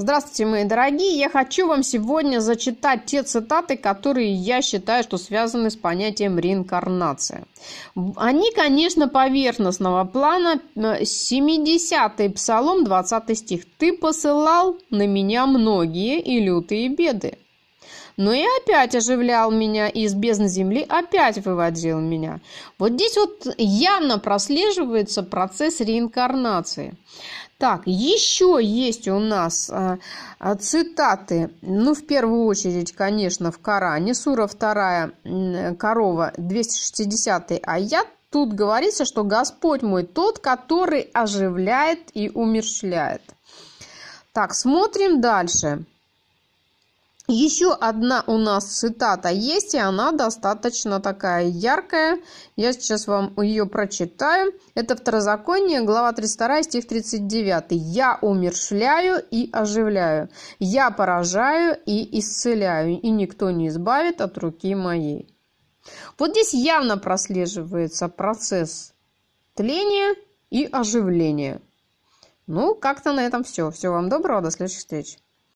Здравствуйте, мои дорогие! Я хочу вам сегодня зачитать те цитаты, которые я считаю, что связаны с понятием реинкарнация. Они, конечно, поверхностного плана. 70-й Псалом, 20 стих. «Ты посылал на меня многие и лютые беды, но ну и опять оживлял меня и из бездны земли опять выводил меня. Вот здесь вот явно прослеживается процесс реинкарнации. Так, еще есть у нас э, цитаты. Ну, в первую очередь, конечно, в Коране. Сура 2, корова, 260 аят. Тут говорится, что Господь мой тот, который оживляет и умерщвляет. Так, смотрим дальше. Дальше. Еще одна у нас цитата есть, и она достаточно такая яркая. Я сейчас вам ее прочитаю. Это второзаконие, глава 32, стих 39. «Я умершляю и оживляю, я поражаю и исцеляю, и никто не избавит от руки моей». Вот здесь явно прослеживается процесс тления и оживления. Ну, как-то на этом все. Всего вам доброго, до следующих встреч.